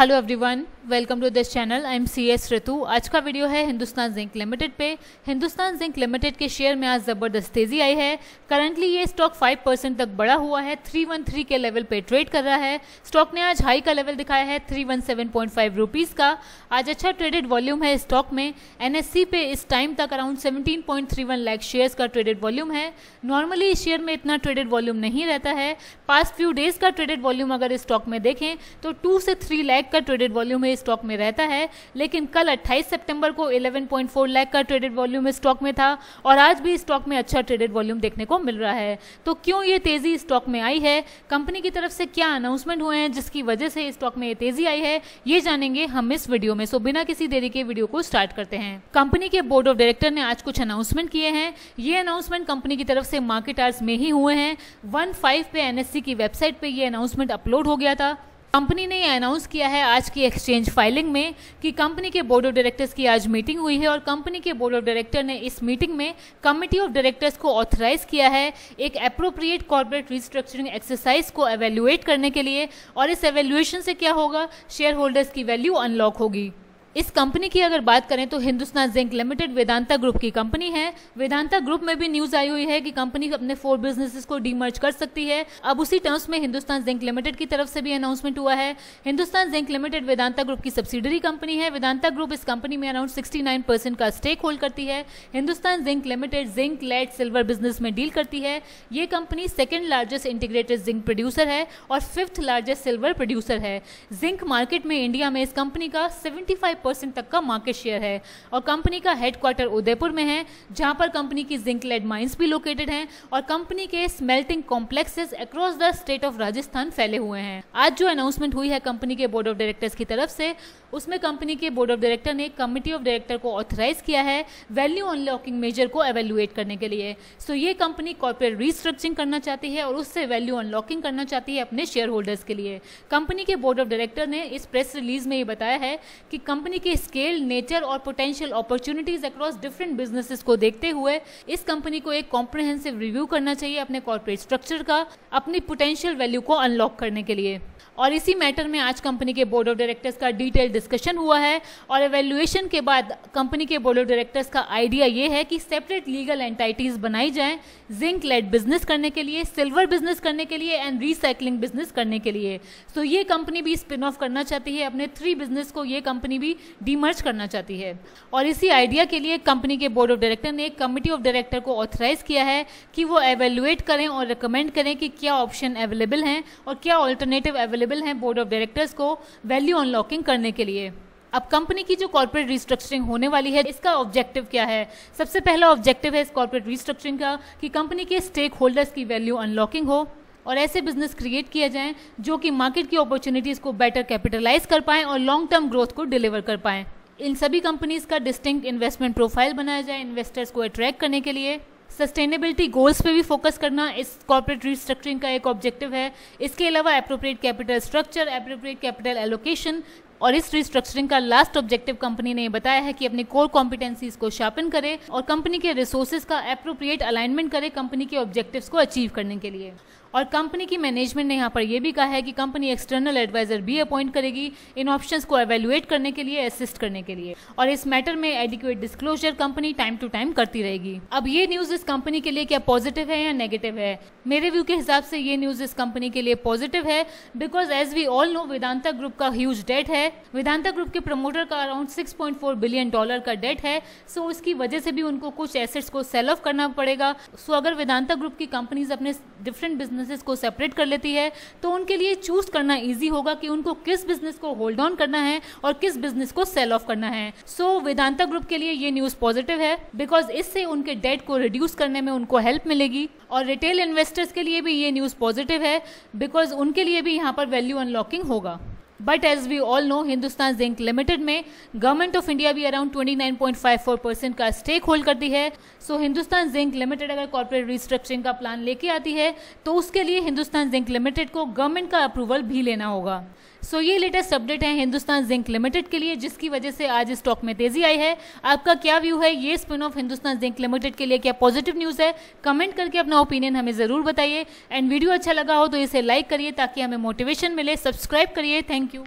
hello everyone welcome to this channel I am C S Ritu आज का video है Hindustan zinc limited पे Hindustan zinc limited के शेयर में आज ज़बरदस्त तेज़ी आई है करंटली ये स्टॉक 5 परसेंट तक बढ़ा हुआ है 313 के लेवल पे ट्रेड कर रहा है स्टॉक ने आज हाई का लेवल दिखाया है 317.5 वन का आज अच्छा ट्रेडेड वॉल्यूम है स्टॉक में एन पे इस टाइम तक अराउंड सेवनटीन लाख शेयर्स का ट्रेडेड वॉल्यूम है नॉर्मली इस शेयर में इतना ट्रेडेड वॉल्यूम नहीं रहता है पास्ट फ्यू डेज़ का ट्रेडेड वॉल्यूम अगर स्टॉक में देखें तो टू से थ्री लैख लाख का ट्रेडेड वॉल्यूम है स्टॉक में रहता है लेकिन कल 28 सितंबर को 11.4 लाख का ट्रेडेड वॉल्यूम स्टॉक में था और आज भी स्टॉक में अच्छा ट्रेडेड वॉल्यूम देखने को मिल रहा है तो क्यों ये तेज़ी स्टॉक में आई है कंपनी की तरफ से क्या अनाउंसमेंट हुए हैं जिसकी वजह से स्टॉक में ये तेज़ी आई है ये जानेंगे हम इस वीडियो में सो बिना किसी देरी के वीडियो को स्टार्ट करते हैं कंपनी के बोर्ड ऑफ डायरेक्टर ने आज कुछ अनाउंसमेंट किए हैं ये अनाउंसमेंट कंपनी की तरफ से मार्केट आर्स में ही हुए हैं वन फाइव पे एनएससी e की वेबसाइट पे ये अनाउंसमेंट अपलोड हो गया था कंपनी ने अनाउंस किया है आज की एक्सचेंज फाइलिंग में कि कंपनी के बोर्ड ऑफ डायरेक्टर्स की आज मीटिंग हुई है और कंपनी के बोर्ड ऑफ डायरेक्टर ने इस मीटिंग में कमिटी ऑफ डायरेक्टर्स को ऑथराइज किया है एक अप्रोप्रिएट कॉर्पोरेट रिस्ट्रक्चरिंग एक्सरसाइज को एवेल्युएट करने के लिए और इस एवेल्युएशन से क्या होगा शेयर होल्डर्स की वैल्यू अनलॉक होगी इस कंपनी की अगर बात करें तो Hindustan zinc limited Vedanta group की कंपनी है वेदांता ग्रुप में भी न्यूज आई हुई है कि कंपनी अपने फोर बिजनेसेस को डीमर्ज कर सकती है अब उसी टर्म्स में हिंदुस्तान जिंक लिमिटेड की तरफ से भी अनाउंसमेंट हुआ है Hindustan zinc limited Vedanta group की सब्सिडरी कंपनी है वेदांता ग्रुप इस कंपनी में अराउंड सिक्सटी का स्टेक होल्ड करती है Hindustan zinc limited zinc lead silver business में डील करती है ये company second largest integrated zinc producer है और फिफ्थ लार्जेस्ट सिल्वर प्रोड्यूसर है जिंक मार्केट में इंडिया में इस कंपनी का सेवेंटी परसेंट तक का मार्केट शेयर है और कंपनी का हेडक्वार्टर उदयपुर में है जहां पर कंपनी की जिंक लेड माइंस भी लोकेटेड हैं और कंपनी के smelting complexes across the state of Rajasthan फैले हुए हैं आज जो अनाउंसमेंट हुई है कंपनी के बोर्ड ऑफ डायरेक्टर्स की तरफ से उसमें कंपनी के बोर्ड ऑफ डायरेक्टर ने कमिटी ऑफ डायरेक्टर को ऑथराइज किया है वैल्यू अनलॉकिंग मेजर को एवेल्युएट करने के लिए सो ये कंपनी कॉर्पोरेट रिस्ट्रक्चरिंग करना चाहती है और उससे वैल्यू अनलॉकिंग करना चाहती है अपने शेयर होल्डर्स के लिए कंपनी के बोर्ड ऑफ डायरेक्टर ने इस प्रेस रिलीज में ये बताया है कि कंपनी के स्केल नेचर और potential opportunities across different businesses को देखते हुए इस कंपनी को एक कॉम्प्रिहेंसिव रिव्यू करना चाहिए अपने कॉर्पोरेट स्ट्रक्चर का अपनी पोटेंशियल वैल्यू को अनलॉक करने के लिए और इसी मैटर में आज कंपनी के बोर्ड ऑफ डायरेक्टर्स का डिटेल डिस्कशन हुआ है और एवेल्युएशन के बाद कंपनी के बोर्ड ऑफ डायरेक्टर्स का आइडिया ये है कि सेपरेट लीगल एंटाइटीज़ बनाई जाएं जिंक लेड बिजनेस करने के लिए सिल्वर बिजनेस करने के लिए एंड रिसाइकलिंग बिजनेस करने के लिए सो so, ये कंपनी भी स्पिन ऑफ करना चाहती है अपने थ्री बिजनेस को ये कंपनी भी डीमर्ज करना चाहती है और इसी आइडिया के लिए कंपनी के बोर्ड ऑफ डायरेक्टर ने एक ऑफ डायरेक्टर को ऑथराइज किया है कि वो एवेल्युएट करें और रिकमेंड करें कि क्या ऑप्शन अवेलेबल हैं और क्या ऑल्टरनेटिव अवेलेबल हैं बोर्ड ऑफ डायरेक्टर्स को वैल्यू अनलॉकिंग करने के लिए करिए अब कंपनी की जो कॉर्पोरेट रिस्ट्रक्चरिंग होने वाली है इसका ऑब्जेक्टिव क्या है सबसे पहला ऑब्जेक्टिव है इस कॉर्पोरेट रिस्ट्रक्चरिंग का कि कंपनी के स्टेक होल्डर्स की वैल्यू अनलॉकिंग हो और ऐसे बिजनेस क्रिएट किए जाएं जो कि मार्केट की अपॉर्चुनिटीज़ को बेटर कैपिटलाइज कर पाएँ और लॉन्ग टर्म ग्रोथ को डिलीवर कर पाएँ इन सभी कंपनीज़ का डिस्टिंक्ट इन्वेस्टमेंट प्रोफाइल बनाया जाए इन्वेस्टर्स को अट्रैक्ट करने के लिए सस्टेनेबिलिटी गोल्स पे भी फोकस करना इस कॉर्पोरेट रिस्ट्रक्चरिंग का एक ऑब्जेक्टिव है इसके अलावा appropriate capital structure appropriate capital allocation और इस रिस्ट्रक्चरिंग का लास्ट ऑब्जेक्टिव कंपनी ने बताया है कि अपने कोर कॉम्पिटेंसीज को शार्पन करे और कंपनी के रिसोर्सेज का अप्रोप्रिएट अलाइनमेंट करे कंपनी के ऑब्जेक्टिव्स को अचीव करने के लिए और कंपनी की मैनेजमेंट ने यहाँ पर यह भी कहा है कि कंपनी एक्सटर्नल एडवाइजर भी अपॉइंट करेगी इन ऑप्शंस को एवेल्युएट करने के लिए असिस्ट करने के लिए और इस मैटर में adequate disclosure company time to time करती रहेगी अब ये न्यूज इस कंपनी के लिए क्या पॉजिटिव है या नेगेटिव है मेरे व्यू के हिसाब से ये न्यूज इस कंपनी के लिए पॉजिटिव है because as we all know Vedanta group का ह्यूज डेट है वेदांता ग्रुप के प्रमोटर का अराउंड 6.4 बिलियन डॉलर का डेट है सो उसकी वजह से भी उनको कुछ एसेट्स को सेल ऑफ करना पड़ेगा सो अगर वेदांता ग्रुप की कंपनीज अपने डिफरेंट बिजनेसेस को सेपरेट कर लेती है तो उनके लिए चूज करना ईजी होगा कि उनको किस बिजनेस को होल्ड ऑन करना है और किस बिजनेस को सेल ऑफ करना है सो so, वेदांता ग्रुप के लिए ये न्यूज पॉजिटिव है बिकॉज इससे उनके डेट को रिड्यूस करने में उनको हेल्प मिलेगी और रिटेल इन्वेस्टर्स के लिए भी ये न्यूज पॉजिटिव है बिकॉज उनके लिए भी यहाँ पर वैल्यू अनलॉकिंग होगा but as we all know Hindustan zinc limited में गवर्नमेंट ऑफ इंडिया भी अराउंड 29.54 परसेंट का स्टेक होल्ड करती है so so, Hindustan zinc limited अगर कॉर्पोरेट रिस्ट्रक्चरिंग का प्लान लेके आती है तो उसके लिए हिंदुस्तान जिंक लिमिटेड को गवर्नमेंट का अप्रूवल भी लेना होगा सो ये लेटेस्ट अपडेट है हिंदुस्तान जिंक लिमिटेड के लिए जिसकी वजह से आज स्टॉक में तेजी आई है आपका क्या व्यू है ये spin off Hindustan zinc limited के लिए क्या पॉजिटिव न्यूज़ है कमेंट करके अपना ओपिनियन हमें ज़रूर बताइए एंड वीडियो अच्छा लगा हो तो इसे लाइक करिए ताकि हमें मोटिवेशन मिले सब्सक्राइब करिए थैंक यू